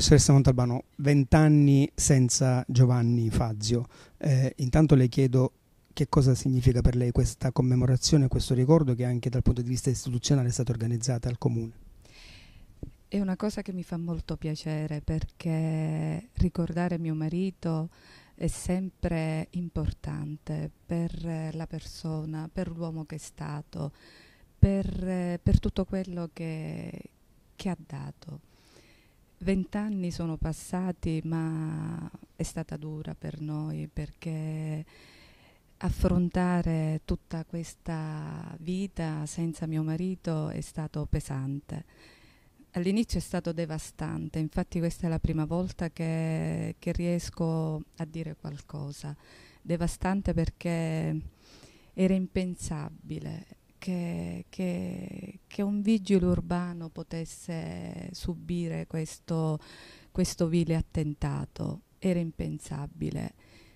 professoressa Montalbano, vent'anni senza Giovanni Fazio. Eh, intanto le chiedo che cosa significa per lei questa commemorazione, questo ricordo che anche dal punto di vista istituzionale è stato organizzato al Comune. È una cosa che mi fa molto piacere perché ricordare mio marito è sempre importante per la persona, per l'uomo che è stato, per, per tutto quello che, che ha dato Vent'anni sono passati, ma è stata dura per noi perché affrontare tutta questa vita senza mio marito è stato pesante. All'inizio è stato devastante, infatti questa è la prima volta che, che riesco a dire qualcosa. Devastante perché era impensabile che, che che un vigile urbano potesse subire questo, questo vile attentato era impensabile.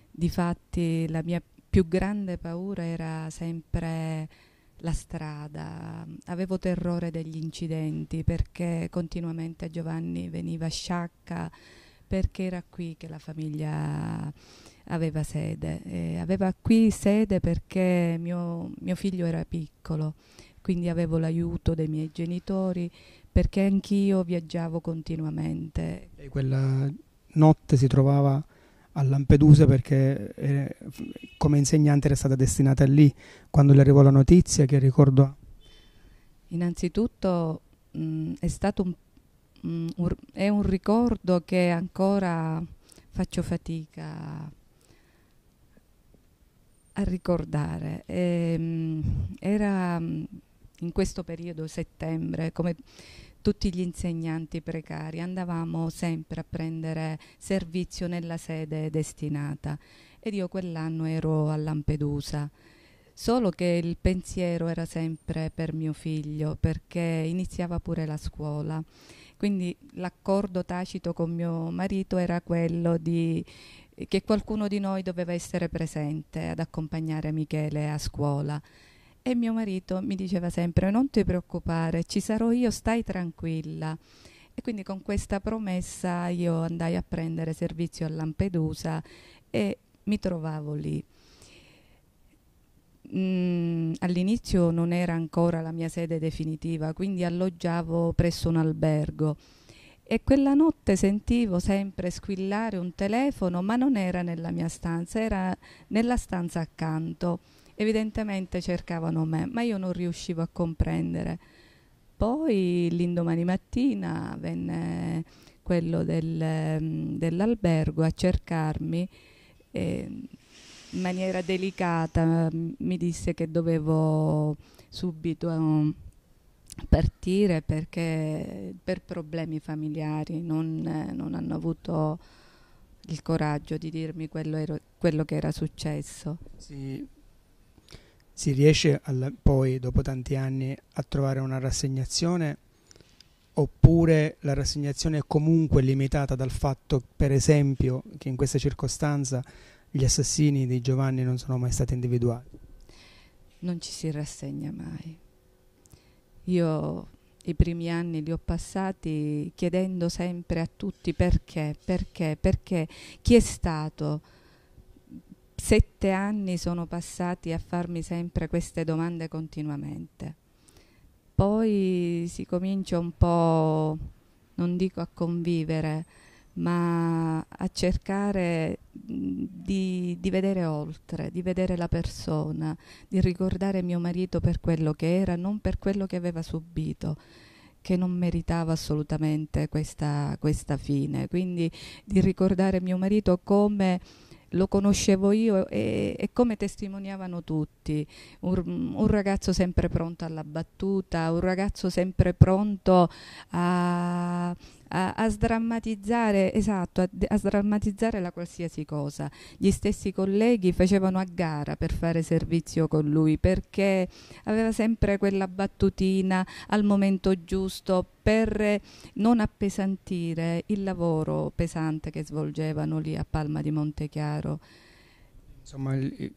Difatti la mia più grande paura era sempre la strada, avevo terrore degli incidenti perché continuamente Giovanni veniva a sciacca perché era qui che la famiglia aveva sede, eh, aveva qui sede perché mio, mio figlio era piccolo quindi avevo l'aiuto dei miei genitori perché anch'io viaggiavo continuamente. E quella notte si trovava a Lampedusa perché eh, come insegnante era stata destinata lì. Quando le arrivò la notizia, che ricordo Innanzitutto mh, mm, è stato un, mh, mm, un, è un ricordo che ancora faccio fatica a ricordare. E, ehm, mh, era mm, in questo periodo settembre, come tutti gli insegnanti precari, andavamo sempre a prendere servizio nella sede destinata ed io quell'anno ero a Lampedusa. Solo che il pensiero era sempre per mio figlio, perché iniziava pure la scuola. Quindi l'accordo tacito con mio marito era quello di, che qualcuno di noi doveva essere presente ad accompagnare Michele a scuola e mio marito mi diceva sempre non ti preoccupare, ci sarò io, stai tranquilla. E quindi con questa promessa io andai a prendere servizio a Lampedusa e mi trovavo lì. Mm, all'inizio non era ancora la mia sede definitiva, quindi alloggiavo presso un albergo e quella notte sentivo sempre squillare un telefono, ma non era nella mia stanza, era nella stanza accanto. Evidentemente cercavano me, ma io non riuscivo a comprendere. Poi l'indomani mattina venne quello del, mm, dell'albergo a cercarmi e in maniera delicata, mm, mi disse che dovevo subito mm, partire perché per problemi familiari non, eh, non, hanno avuto il coraggio di dirmi quello, ero, quello che era successo. Sì, si riesce alla, poi dopo tanti anni a trovare una rassegnazione oppure la rassegnazione è comunque limitata dal fatto per esempio che in questa circostanza gli assassini di Giovanni non sono mai stati individuati? Non ci si rassegna mai. Io i primi anni li ho passati chiedendo sempre a tutti perché, perché, perché, chi è stato, Sette anni sono passati a farmi sempre queste domande continuamente. Poi si comincia un po', non dico a convivere, ma a cercare di, di, vedere oltre, di vedere la persona, di ricordare mio marito per quello che era, non per quello che aveva subito, che non meritava assolutamente questa, questa fine. Quindi di ricordare mio marito come lo conoscevo io e, e come testimoniavano tutti, un, un, ragazzo sempre pronto alla battuta, un ragazzo sempre pronto a, a, a sdrammatizzare, esatto, a, a sdrammatizzare la qualsiasi cosa. Gli stessi colleghi facevano a gara per fare servizio con lui perché aveva sempre quella battutina al momento giusto per non appesantire il lavoro pesante che svolgevano lì a Palma di Montechiaro. Insomma, il,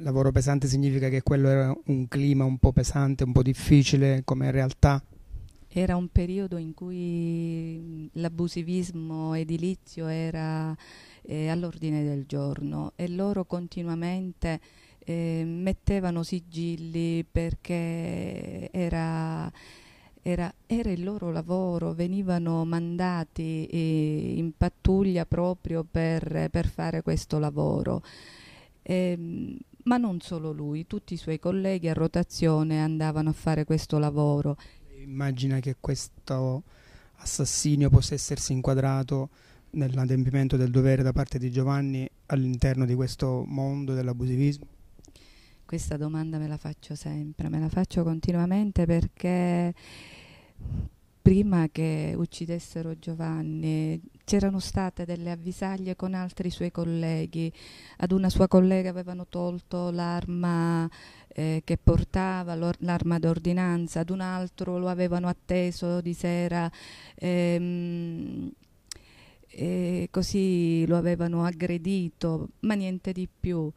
lavoro pesante significa che quello era un clima un po' pesante, un po' difficile, come in realtà era un periodo in cui l'abusivismo edilizio era eh, all'ordine del giorno e loro continuamente eh, mettevano sigilli perché era, era, era, il loro lavoro, venivano mandati eh, in pattuglia proprio per, per fare questo lavoro. E, ehm, ma non solo lui, tutti i suoi colleghi a rotazione andavano a fare questo lavoro immagina che questo assassinio possa essersi inquadrato nell'adempimento del dovere da parte di Giovanni all'interno di questo mondo dell'abusivismo? Questa domanda me la faccio sempre, me la faccio continuamente perché prima che uccidessero Giovanni c'erano state delle avvisaglie con altri suoi colleghi, ad una sua collega avevano tolto l'arma eh, che portava, l'arma d'ordinanza, ad un altro lo avevano atteso di sera. Ehm, e così lo avevano aggredito, ma niente di più.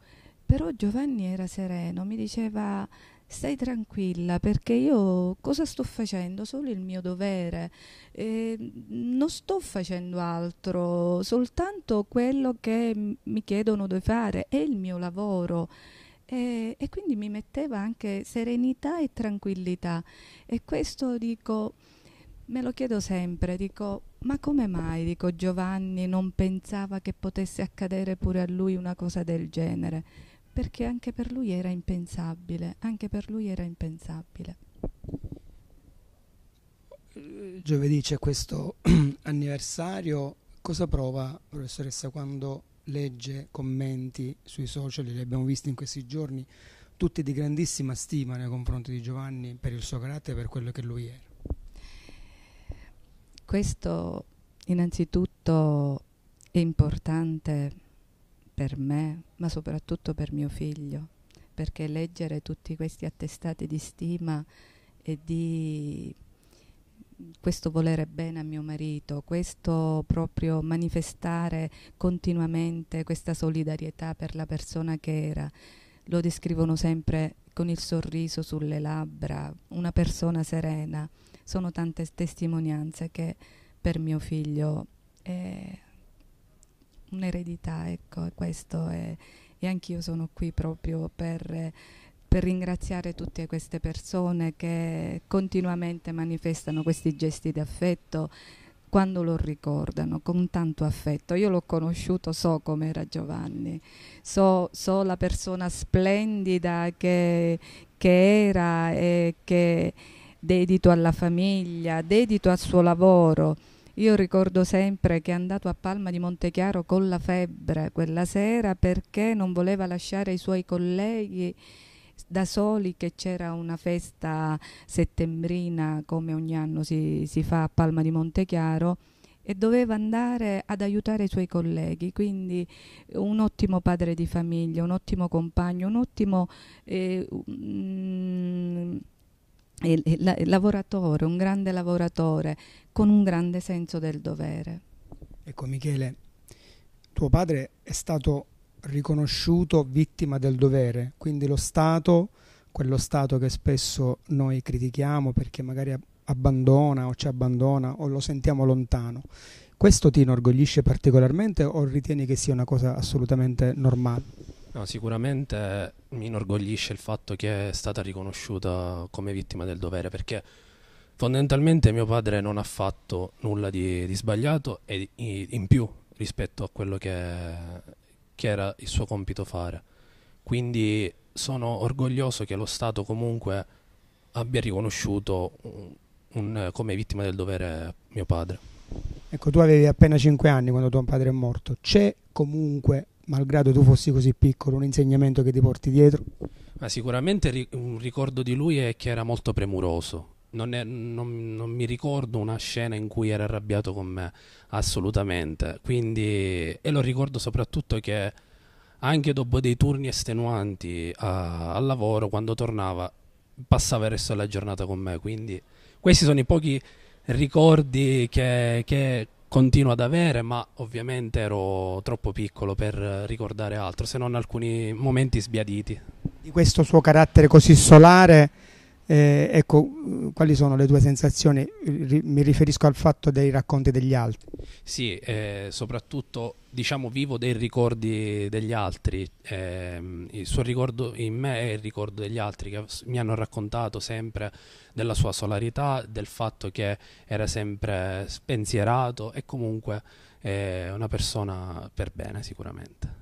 Però Giovanni era sereno, mi diceva stai tranquilla perché io cosa sto facendo? Solo il mio dovere, eh, non sto facendo altro, soltanto quello che mi chiedono di fare, è il mio lavoro. E, e quindi mi metteva anche serenità e tranquillità. E questo dico, me lo chiedo sempre, dico, ma come mai, dico, Giovanni non pensava che potesse accadere pure a lui una cosa del genere? perché anche per lui era impensabile, anche per lui era impensabile. Eh, giovedì c'è questo anniversario, cosa prova professoressa quando legge commenti sui social, li abbiamo visti in questi giorni, tutti di grandissima stima nei confronti di Giovanni per il suo carattere, per quello che lui era? Questo innanzitutto è importante per me, ma soprattutto per mio figlio, perché leggere tutti questi attestati di stima e di questo volere bene a mio marito, questo proprio manifestare continuamente questa solidarietà per la persona che era. Lo descrivono sempre con il sorriso sulle labbra, una persona serena. Sono tante testimonianze che per mio figlio... Eh, un'eredità, ecco, e questo è, e anch'io sono qui proprio per, per ringraziare tutte queste persone che continuamente manifestano questi gesti d'affetto quando lo ricordano con tanto affetto. Io l'ho conosciuto, so com'era Giovanni, so, so, la persona splendida che, che era e che dedito alla famiglia, dedito al suo lavoro. Io ricordo sempre che è andato a Palma di Montechiaro con la febbre quella sera perché non voleva lasciare i suoi colleghi da soli che c'era una festa settembrina come ogni anno si, si fa a Palma di Montechiaro e doveva andare ad aiutare i suoi colleghi, quindi un ottimo padre di famiglia, un ottimo compagno, un ottimo... Eh, mm, il, il, lavoratore, un grande lavoratore con un grande senso del dovere. Ecco Michele, tuo padre è stato riconosciuto vittima del dovere, quindi lo Stato, quello Stato che spesso noi critichiamo perché magari abbandona o ci abbandona o lo sentiamo lontano. Questo ti inorgoglisce particolarmente o ritieni che sia una cosa assolutamente normale? No, sicuramente mi inorgoglisce il fatto che è stata riconosciuta come vittima del dovere perché fondamentalmente mio padre non ha fatto nulla di, di sbagliato e in più rispetto a quello che, che era il suo compito fare. Quindi sono orgoglioso che lo Stato comunque abbia riconosciuto un, un, come vittima del dovere mio padre. Ecco, tu avevi appena 5 anni quando tuo padre è morto. C'è comunque malgrado tu fossi così piccolo, un insegnamento che ti porti dietro? Ma sicuramente un ricordo di lui è che era molto premuroso, non, è, non, non, mi ricordo una scena in cui era arrabbiato con me, assolutamente. Quindi, e lo ricordo soprattutto che anche dopo dei turni estenuanti al lavoro, quando tornava, passava il resto della giornata con me. Quindi, questi sono i pochi ricordi che, che continuo ad avere, ma ovviamente ero troppo piccolo per ricordare altro, se non alcuni momenti sbiaditi. Di questo suo carattere così solare eh, ecco, eh, quali sono le tue sensazioni? Mi riferisco al fatto dei racconti degli altri. Sì, eh, soprattutto diciamo vivo dei ricordi degli altri. Eh, il suo ricordo in me è il ricordo degli altri che mi hanno raccontato sempre della sua solarità, del fatto che era sempre spensierato e comunque eh, una persona per bene sicuramente.